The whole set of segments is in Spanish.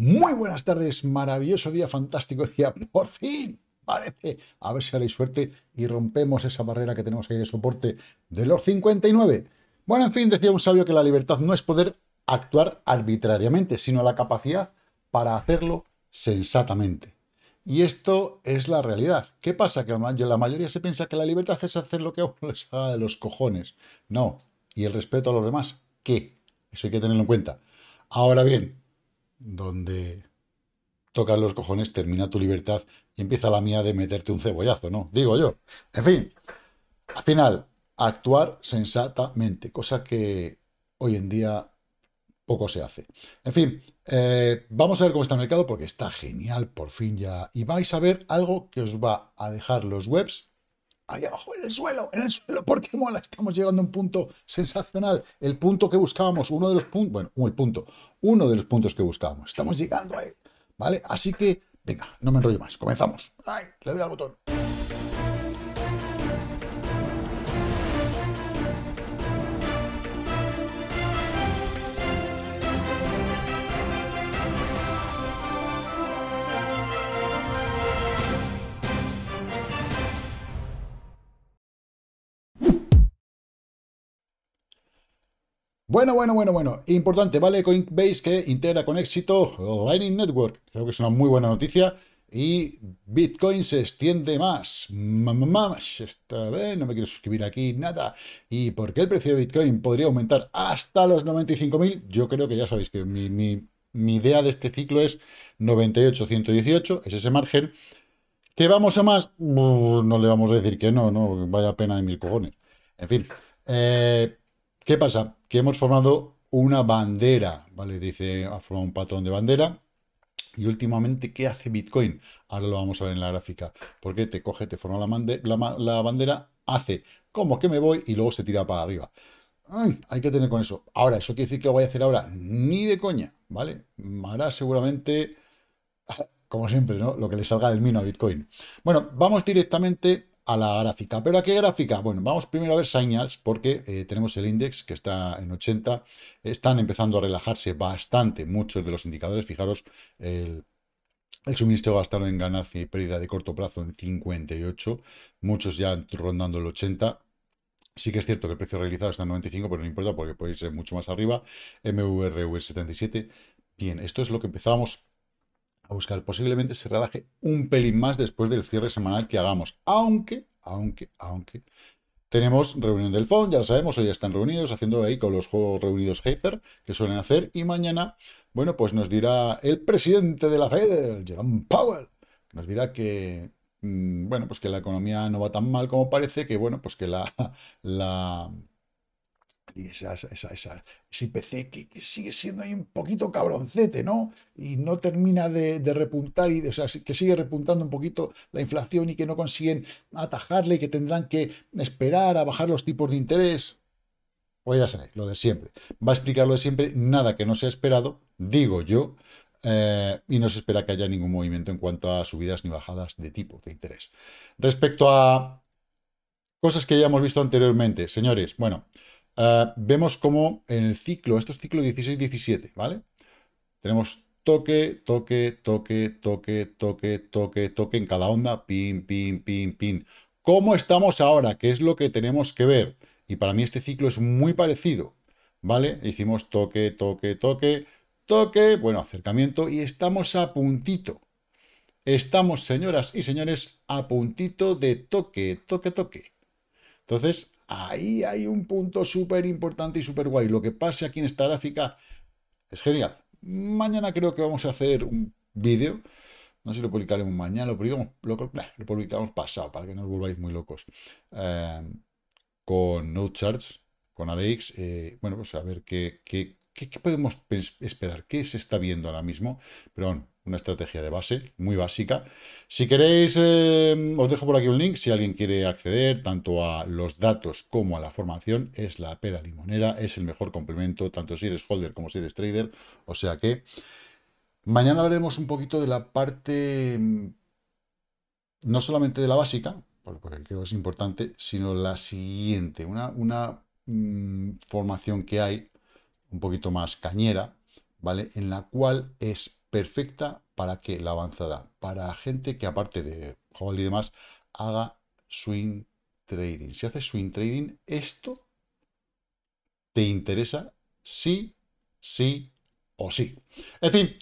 Muy buenas tardes, maravilloso día, fantástico día, por fin, parece. A ver si hay suerte y rompemos esa barrera que tenemos ahí de soporte de los 59. Bueno, en fin, decía un sabio que la libertad no es poder actuar arbitrariamente, sino la capacidad para hacerlo sensatamente. Y esto es la realidad. ¿Qué pasa? Que la mayoría se piensa que la libertad es hacer lo que a uno les haga de los cojones. No. Y el respeto a los demás, ¿qué? Eso hay que tenerlo en cuenta. Ahora bien, donde tocas los cojones, termina tu libertad y empieza la mía de meterte un cebollazo, ¿no? Digo yo. En fin, al final, actuar sensatamente, cosa que hoy en día poco se hace. En fin, eh, vamos a ver cómo está el mercado porque está genial por fin ya. Y vais a ver algo que os va a dejar los webs ahí abajo, en el suelo, en el suelo, porque mola, estamos llegando a un punto sensacional, el punto que buscábamos, uno de los puntos, bueno, el punto, uno de los puntos que buscábamos, estamos llegando a él, ¿vale? Así que, venga, no me enrollo más, comenzamos. le doy al botón. Bueno, bueno, bueno, bueno. Importante, ¿vale? Coinbase que integra con éxito Lightning Network. Creo que es una muy buena noticia. Y Bitcoin se extiende más. mamá no me quiero suscribir aquí, nada. ¿Y por qué el precio de Bitcoin podría aumentar hasta los 95.000? Yo creo que ya sabéis que mi, idea de este ciclo es 98.118. Es ese margen. ¿Que vamos a más? no le vamos a decir que no, no. Vaya pena de mis cojones. En fin. Eh, ¿Qué pasa? Que hemos formado una bandera, ¿vale? Dice, ha formado un patrón de bandera. Y últimamente, ¿qué hace Bitcoin? Ahora lo vamos a ver en la gráfica. Porque te coge, te forma la, mande, la, bandera, hace como que me voy y luego se tira para arriba. hay que tener con eso. Ahora, ¿eso quiere decir que lo voy a hacer ahora? Ni de coña, ¿vale? mara seguramente, como siempre, ¿no? Lo que le salga del mino a Bitcoin. Bueno, vamos directamente a la gráfica. ¿Pero a qué gráfica? Bueno, vamos primero a ver Signals porque eh, tenemos el index que está en 80. Están empezando a relajarse bastante muchos de los indicadores. Fijaros, el, suministro gastado en ganancia y pérdida de corto plazo en 58. Muchos ya rondando el 80. Sí que es cierto que el precio realizado está en 95, pero no importa porque puede ser mucho más arriba. MVRV 77. Bien, esto es lo que empezábamos a buscar. Posiblemente se relaje un pelín más después del cierre semanal que hagamos. Aunque, aunque, aunque... Tenemos reunión del fondo, ya lo sabemos, hoy ya están reunidos, haciendo ahí con los juegos reunidos Hyper, que suelen hacer, y mañana, bueno, pues nos dirá el presidente de la Fed, Jerome Powell, nos dirá que, mm, bueno, pues que la economía no va tan mal como parece, que, bueno, pues que la Y esa, esa, esa, ese IPC que, sigue siendo ahí un poquito cabroncete, ¿no? Y no termina de, repuntar, y o sea, que sigue repuntando un poquito la inflación y que no consiguen atajarle y que tendrán que esperar a bajar los tipos de interés. Pues ya sabéis, lo de siempre. Va a explicar lo de siempre, nada que no se ha esperado, digo yo, eh, y no se espera que haya ningún movimiento en cuanto a subidas ni bajadas de tipo de interés. Respecto a cosas que ya hemos visto anteriormente, señores, bueno. Ah, vemos como en el ciclo, esto es ciclo 16-17, ¿vale? Tenemos toque, toque, toque, toque, toque, toque, toque en cada onda, pin, pin, pin, pin. ¿Cómo estamos ahora? ¿Qué es lo que tenemos que ver? Y para mí este ciclo es muy parecido, ¿vale? Hicimos toque, toque, toque, toque, bueno, acercamiento y estamos a puntito. Estamos, señoras y señores, a puntito de toque, toque, toque. Entonces, Ahí hay un punto súper importante y súper guay. Lo que pase aquí en esta gráfica es genial. Mañana creo que vamos a hacer un vídeo. No sé si lo publicaremos mañana, lo publicamos, lo, publicamos pasado, para que no os volváis muy locos. Em, con no charts, con Alex. Eh, bueno, pues a ver qué, qué podemos esperar, qué se está viendo ahora mismo. Pero bueno, una estrategia de base, muy básica. Si queréis, eh, os dejo por aquí un link, si alguien quiere acceder tanto a los datos como a la formación, es la pera limonera, es el mejor complemento, tanto si eres holder como si eres trader, o sea que... Mañana hablaremos un poquito de la parte, mm, no solamente de la básica, porque creo que es importante, sino la siguiente, una, una mm, formación que hay un poquito más cañera, ¿vale? En la cual es perfecta para que la avanzada, para gente que aparte de Hobble y demás, haga swing trading. Si haces swing trading, esto te interesa sí, sí o sí. En fin,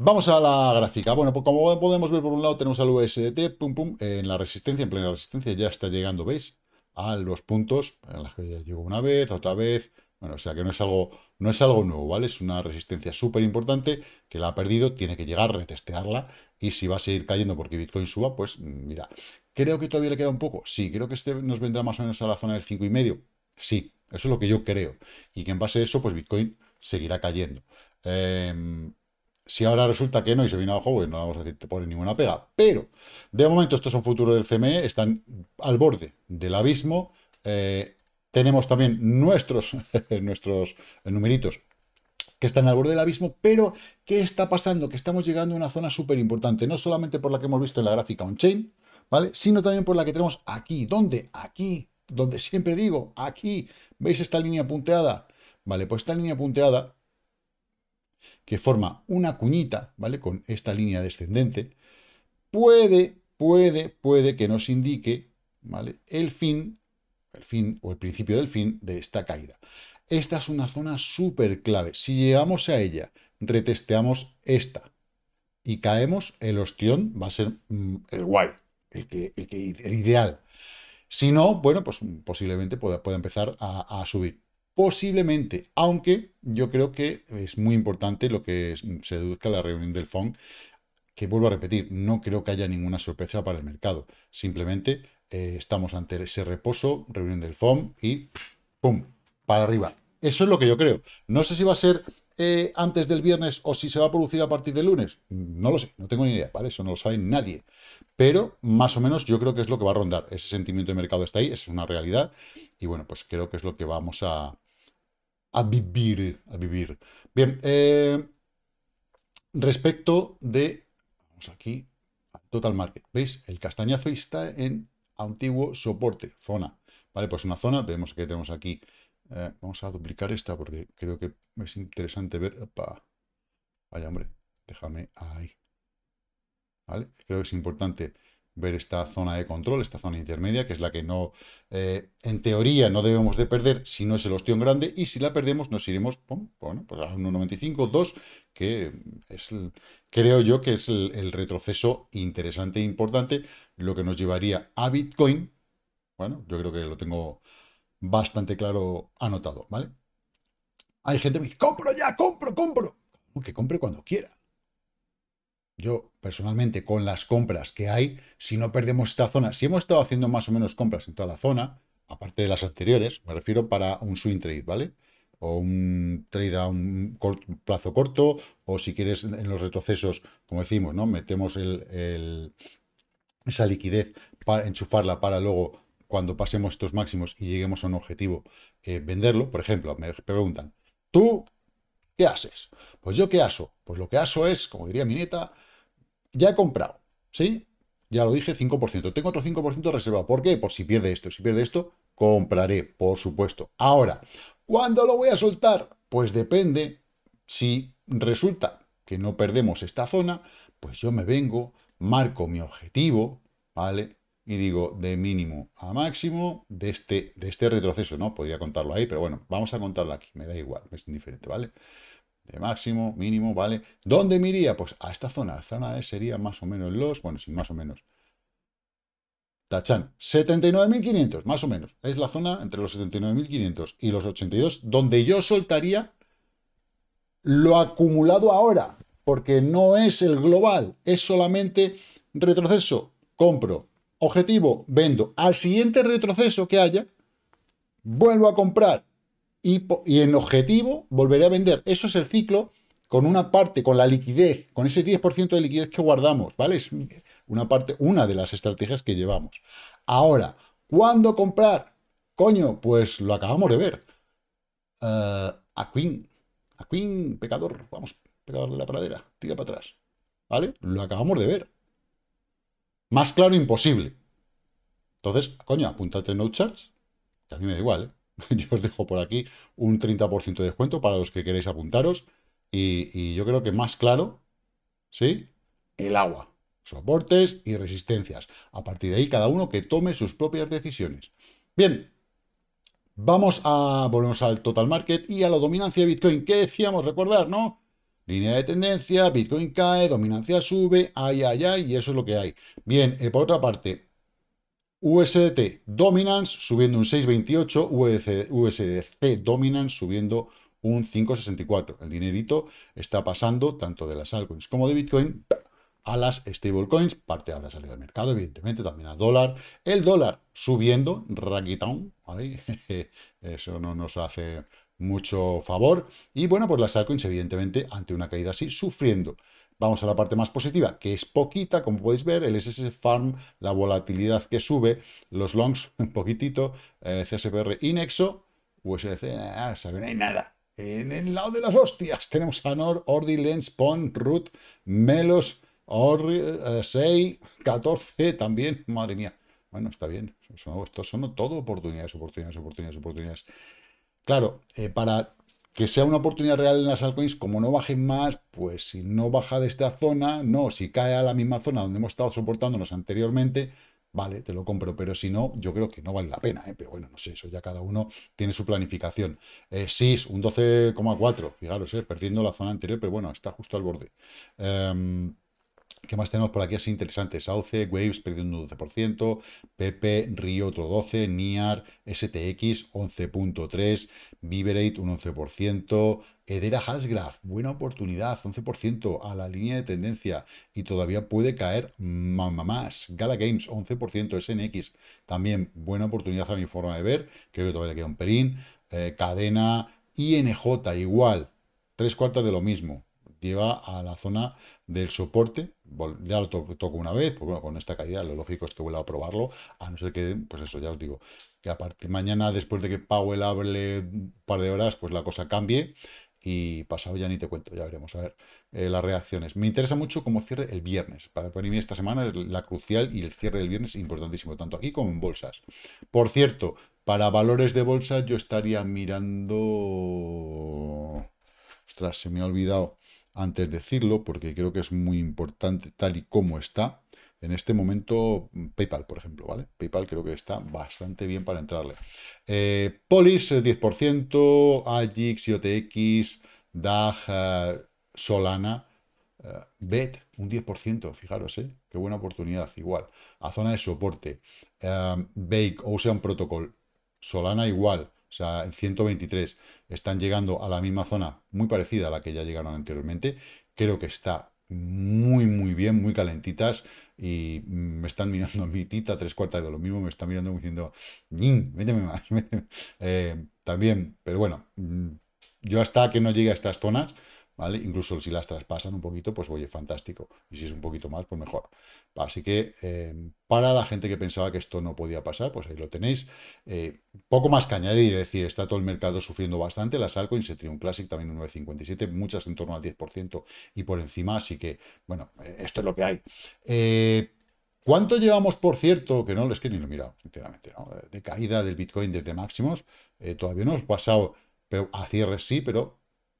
Vamos a la gráfica. Bueno, pues como podemos ver, por un lado tenemos al USDT, pum, pum, en la resistencia, en plena resistencia, ya está llegando, ¿veis? A los puntos, en los que ya llegó una vez, otra vez, bueno, o sea que no es algo, no es algo nuevo, ¿vale? Es una resistencia súper importante que la ha perdido, tiene que llegar, retestearla y si va a seguir cayendo porque Bitcoin suba, pues mira, creo que todavía le queda un poco. Sí, creo que este nos vendrá más o menos a la zona del 5,5. Sí, eso es lo que yo creo. Y que en base a eso, pues Bitcoin seguirá cayendo. Em, si ahora resulta que no y se viene abajo, pues no vamos a decir, te pone ninguna pega. Pero, de momento, estos son futuros del CME, están al borde del abismo. Eh, tenemos también nuestros, nuestros numeritos que están al borde del abismo, pero ¿qué está pasando? Que estamos llegando a una zona súper importante, no solamente por la que hemos visto en la gráfica on-chain, ¿vale? Sino también por la que tenemos aquí. ¿Dónde? Aquí, donde siempre digo, aquí. ¿Veis esta línea punteada? Vale, pues esta línea punteada que forma una cuñita, ¿vale? Con esta línea descendente, puede, puede, puede que nos indique, ¿vale? El fin el fin o el principio del fin de esta caída. Esta es una zona súper clave. Si llegamos a ella, retesteamos esta y caemos, el ostión va a ser mm, el guay, el, que, el, que, ideal. Si no, bueno, pues posiblemente pueda, empezar a, subir. Posiblemente, aunque yo creo que es muy importante lo que se deduzca la reunión del FONC que vuelvo a repetir, no creo que haya ninguna sorpresa para el mercado. Simplemente eh, estamos ante ese reposo, reunión del FOM y ¡pum! para arriba. Eso es lo que yo creo. No sé si va a ser eh, antes del viernes o si se va a producir a partir del lunes. No lo sé, no tengo ni idea, ¿vale? Eso no lo sabe nadie. Pero más o menos yo creo que es lo que va a rondar. Ese sentimiento de mercado está ahí, es una realidad. Y bueno, pues creo que es lo que vamos a, a vivir, a vivir. Bien, eh, respecto de pues aquí Total Market. ¿Veis? El castañazo está en antiguo soporte, zona. Vale, pues una zona, vemos que tenemos aquí. Eh, vamos a duplicar esta porque creo que es interesante ver... Opa. Vaya, hombre, déjame ahí. ¿Vale? Creo que es importante ver esta zona de control, esta zona intermedia, que es la que no, eh, en teoría, no debemos de perder si no es el ostión grande, y si la perdemos nos iremos, pum, bueno, pues a 1.95, 2, que es, creo yo que es el, retroceso interesante e importante, lo que nos llevaría a Bitcoin. Bueno, yo creo que lo tengo bastante claro anotado, ¿vale? Hay gente que me dice, compro ya, compro, compro. Que compre cuando quiera. Yo, personalmente, con las compras que hay, si no perdemos esta zona, si hemos estado haciendo más o menos compras en toda la zona, aparte de las anteriores, me refiero para un swing trade, ¿vale? o un trade a un plazo corto, o si quieres en los retrocesos, como decimos, ¿no? Metemos el, esa liquidez para enchufarla para luego, cuando pasemos estos máximos y lleguemos a un objetivo, eh, venderlo. Por ejemplo, me preguntan, ¿tú qué haces? Pues yo qué aso. Pues lo que aso es, como diría mi nieta, ya he comprado, ¿sí? Ya lo dije, 5%. Tengo otro 5% reservado. ¿Por qué? Por si pierde esto. Si pierde esto, compraré, por supuesto. Ahora, ¿Cuándo lo voy a soltar? Pues depende. Si resulta que no perdemos esta zona, pues yo me vengo, marco mi objetivo, ¿vale? Y digo de mínimo a máximo de este, de este retroceso, ¿no? Podría contarlo ahí, pero bueno, vamos a contarlo aquí, me da igual, es indiferente, ¿vale? de máximo, mínimo, ¿vale? ¿Dónde me iría? Pues a esta zona, la zona e sería más o menos los, bueno, sí, más o menos, Tachan, 79.500, más o menos. Es la zona entre los 79.500 y los 82, donde yo soltaría lo acumulado ahora, porque no es el global, es solamente retroceso, compro, objetivo, vendo. Al siguiente retroceso que haya, vuelvo a comprar y, y en objetivo volveré a vender. Eso es el ciclo con una parte, con la liquidez, con ese 10% de liquidez que guardamos, ¿vale? Es, una parte, una de las estrategias que llevamos. Ahora, ¿cuándo comprar? Coño, pues lo acabamos de ver. Eh, a Queen, a Queen, pecador, vamos, pecador de la pradera, tira para atrás. ¿Vale? Lo acabamos de ver. Más claro imposible. Entonces, coño, apúntate en no que a mí me da igual, ¿eh? Yo os dejo por aquí un 30% de descuento para los que queréis apuntaros. Y, y, yo creo que más claro, ¿sí? El agua soportes y resistencias. A partir de ahí, cada uno que tome sus propias decisiones. Bien, vamos a, volvemos al total market y a la dominancia de Bitcoin. ¿Qué decíamos? Recordar, ¿no? Línea de tendencia, Bitcoin cae, dominancia sube, ay, ay, ay, y eso es lo que hay. Bien, eh, por otra parte, USDT Dominance subiendo un 6,28, USDC Dominance subiendo un 5,64. El dinerito está pasando tanto de las altcoins como de Bitcoin a las stablecoins, parte ahora salido del mercado, evidentemente, también a dólar. El dólar subiendo, raquitón, eso no nos hace mucho favor. Y bueno, pues las altcoins, evidentemente, ante una caída así, sufriendo. Vamos a la parte más positiva, que es poquita, como podéis ver, el SS Farm, la volatilidad que sube, los longs un poquitito, eh, CSPR y USDC, ah, no hay nada. En el lado de las hostias tenemos a Nord, Ordi, Lens, Pond, Root, Melos, 6, 14 eh, también. Madre mía. Bueno, está bien. Son, estos son todo oportunidades, oportunidades, oportunidades, oportunidades. Claro, eh, para que sea una oportunidad real en las altcoins, como no bajen más, pues si no baja de esta zona, no, si cae a la misma zona donde hemos estado soportándonos anteriormente, vale, te lo compro, pero si no, yo creo que no vale la pena, ¿eh? pero bueno, no sé, eso ya cada uno tiene su planificación. Eh, SIS, un 12,4, fijaros, perdiendo la zona anterior, pero bueno, está justo al borde. Em, ¿Qué más tenemos por aquí? Así interesante. Sauce, Waves perdiendo un 12%, Pepe, Río otro 12%, NIAR, STX 11.3%, Viverate un 11%, Edera Hasgraph, buena oportunidad, 11% a la línea de tendencia y todavía puede caer más. Gala Games, 11%, SNX, también buena oportunidad a mi forma de ver, creo que todavía queda un pelín. Eh, cadena, INJ, igual, tres cuartas de lo mismo, lleva a la zona del soporte, ya lo toco una vez, pues bueno, con esta caída lo lógico es que vuelva a probarlo, a no ser que, pues eso, ya os digo, que a partir mañana, después de que Powell hable un par de horas, pues la cosa cambie, y pasado ya ni te cuento, ya veremos, a ver eh, las reacciones. Me interesa mucho cómo cierre el viernes. Para mí esta semana es la crucial y el cierre del viernes es importantísimo, tanto aquí como en bolsas. Por cierto, para valores de bolsa yo estaría mirando... Ostras, se me ha olvidado antes de decirlo, porque creo que es muy importante tal y como está. En este momento, mm, PayPal, por ejemplo, ¿vale? PayPal creo que está bastante bien para entrarle. Eh, Polis, 10%, Agix, IOTX, DAG, Solana, eh, BET, un 10%, fijaros, ¿eh? Qué buena oportunidad, igual. A zona de soporte, eh, Bake, un Protocol, Solana igual, o sea, en 123 están llegando a la misma zona, muy parecida a la que ya llegaron anteriormente. Creo que está muy, muy bien, muy calentitas. Y me están mirando a mi tita, tres cuartas de lo mismo, me están mirando diciendo, méteme más, eh, también, pero bueno, mm, yo hasta que no llegue a estas zonas, Incluso si las traspasan un poquito, pues oye, fantástico. Y si es un poquito más, pues mejor. Así que eh, para la gente que pensaba que esto no podía pasar, pues ahí lo tenéis. Eh, poco más que añadir, es decir, está todo el mercado sufriendo bastante. Las altcoins, un Classic también un 9,57, muchas en torno al 10% y por encima. Así que, bueno, eh, esto es lo que hay. ¿Cuánto llevamos, por cierto, que no les que ni lo he mirado, sinceramente, ¿no? de caída del Bitcoin desde máximos? todavía no hemos pasado pero a cierres sí, pero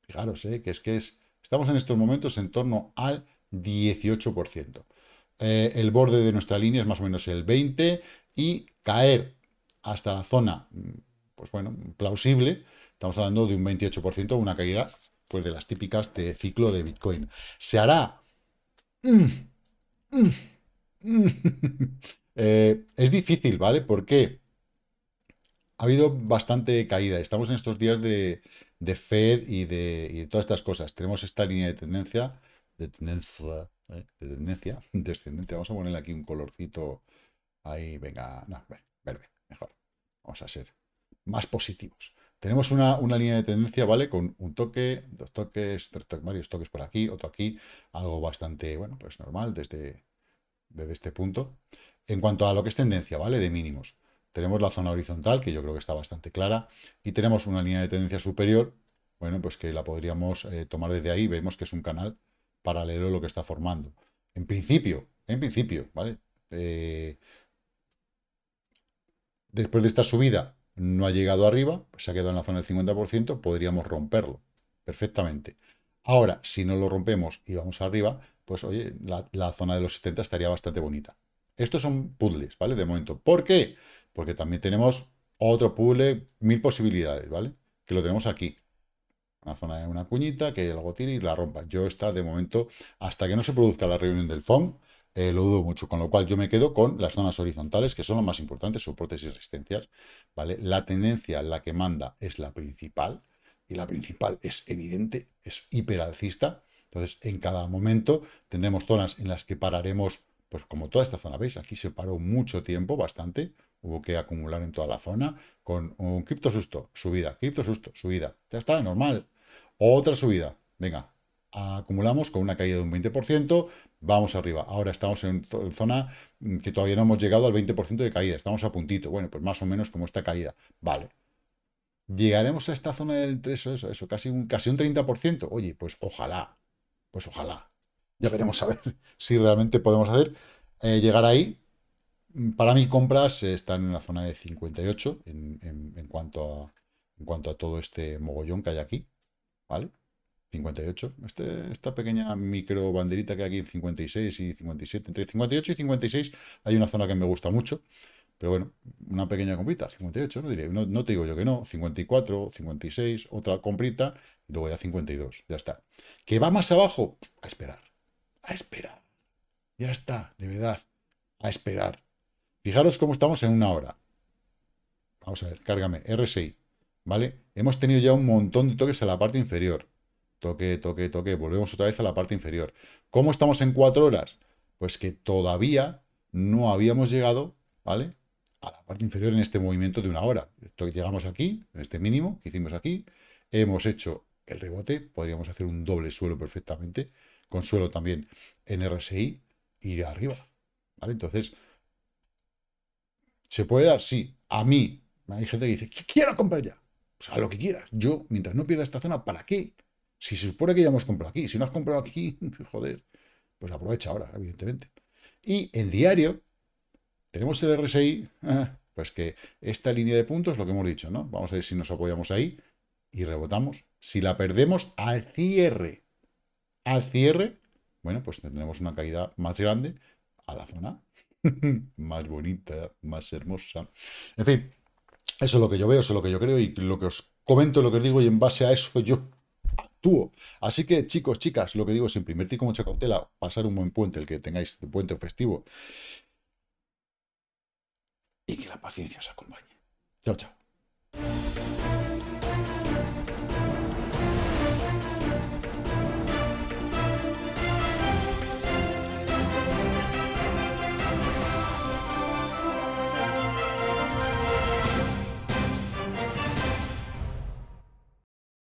Fijaros, eh, que es que es, estamos en estos momentos en torno al 18%. Eh, el borde de nuestra línea es más o menos el 20% y caer hasta la zona, mm, pues bueno, plausible, estamos hablando de un 28%, una caída pues de las típicas de ciclo de Bitcoin. Se hará... Mm, mm, eh, es difícil, ¿vale? ¿Por qué? ha habido bastante caída. Estamos en estos días de, Fed y de, todas estas cosas. Tenemos esta línea de tendencia, de tendencia, eh, de tendencia descendente. Vamos a ponerle aquí un colorcito ahí, venga, no, verde, mejor. Vamos a ser más positivos. Tenemos una, línea de tendencia, ¿vale? Con un toque, dos toques, tres toques, varios toques por aquí, otro aquí, algo bastante, bueno, pues normal desde este punto. En cuanto a lo que es tendencia, ¿vale? De mínimos. Tenemos la zona horizontal, que yo creo que está bastante clara, y tenemos una línea de tendencia superior, bueno, pues que la podríamos eh, tomar desde ahí, vemos que es un canal paralelo lo que está formando. En principio, en principio, ¿vale? Eh, después de esta subida no ha llegado arriba, se ha quedado en la zona del 50%, podríamos romperlo perfectamente. Ahora, si no lo rompemos y vamos arriba, pues oye, la, la zona de los 70 estaría bastante bonita. Estos son puzzles, ¿vale? De momento. ¿Por qué? Porque también tenemos otro puzzle, mil posibilidades, ¿vale? Que lo tenemos aquí. Una zona de una cuñita, que algo tiene y la rompa. Yo está de momento, hasta que no se produzca la reunión del FOM, eh, lo dudo mucho. Con lo cual yo me quedo con las zonas horizontales, que son las más importantes, soportes y resistencias, ¿vale? La tendencia, la que manda, es la principal. Y la principal es evidente, es hiperalcista. Entonces, en cada momento tendremos zonas en las que pararemos, pues como toda esta zona, ¿veis? Aquí se paró mucho tiempo, bastante, Hubo que acumular en toda la zona con un cripto susto, subida, cripto susto, subida. Ya está, normal. Otra subida. Venga, acumulamos con una caída de un 20%, vamos arriba. Ahora estamos en zona que todavía no hemos llegado al 20% de caída, estamos a puntito. Bueno, pues más o menos como esta caída. Vale. Llegaremos a esta zona del eso, eso, eso, casi un, casi un 30%. Oye, pues ojalá, pues ojalá. Ya veremos a ver si realmente podemos hacer eh, llegar ahí para mí compras están en la zona de 58 en, cuanto a, en cuanto a todo este mogollón que hay aquí, ¿vale? 58, este, esta pequeña micro banderita que hay aquí en 56 y 57, entre 58 y 56 hay una zona que me gusta mucho, pero bueno, una pequeña comprita, 58, no, no, te digo yo que no, 54, 56, otra comprita, luego ya 52, ya está. ¿Que va más abajo? A esperar, a esperar, ya está, de verdad, a esperar. Fijaros cómo estamos en una hora. Vamos a ver, cárgame, RSI, ¿vale? Hemos tenido ya un montón de toques a la parte inferior. Toque, toque, toque, volvemos otra vez a la parte inferior. ¿Cómo estamos en cuatro horas? Pues que todavía no habíamos llegado, ¿vale? A la parte inferior en este movimiento de una hora. Llegamos aquí, en este mínimo que hicimos aquí, hemos hecho el rebote, podríamos hacer un doble suelo perfectamente, con suelo también en RSI, ir arriba, ¿vale? Entonces, ¿Se puede dar? Sí. A mí. Hay gente que dice, quiero comprar ya. O sea, lo que quieras. Yo, mientras no pierda esta zona, ¿para qué? Si se supone que ya hemos comprado aquí. Si no has comprado aquí, joder, pues aprovecha ahora, evidentemente. Y en diario tenemos el RSI, ah, pues que esta línea de puntos, lo que hemos dicho, ¿no? Vamos a ver si nos apoyamos ahí y rebotamos. Si la perdemos al cierre, al cierre, bueno, pues tendremos una caída más grande a la zona más bonita, más hermosa. En fin, eso es lo que yo veo, eso es lo que yo creo y lo que os comento, lo que os digo y en base a eso yo actúo. Así que chicos, chicas, lo que digo es invertir con mucha cautela, pasar un buen puente, el que tengáis, de puente festivo. Y que la paciencia os acompañe. Chao, chao.